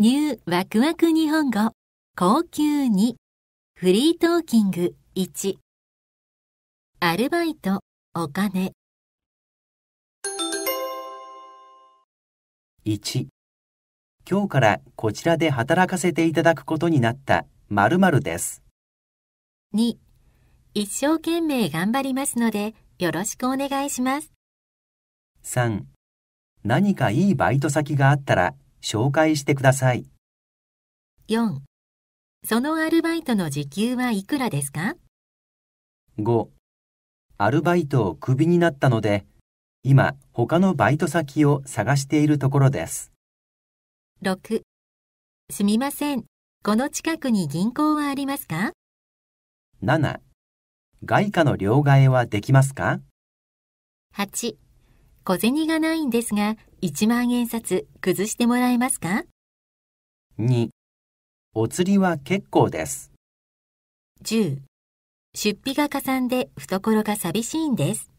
ニューワクワク日本語高級2フリートーキング1アルバイトお金1今日からこちらで働かせていただくことになったまるです2一生懸命頑張りますのでよろしくお願いします3何かいいバイト先があったら紹介してください。4. そのアルバイトの時給はいくらですか 5. アルバイトをクビになったので、今他のバイト先を探しているところです。6. すみません。この近くに銀行はありますか ?7. 外貨の両替はできますか ?8. 小銭がないんですが、1万円札崩してもらえますか ?2、お釣りは結構です。10、出費がかさんで懐が寂しいんです。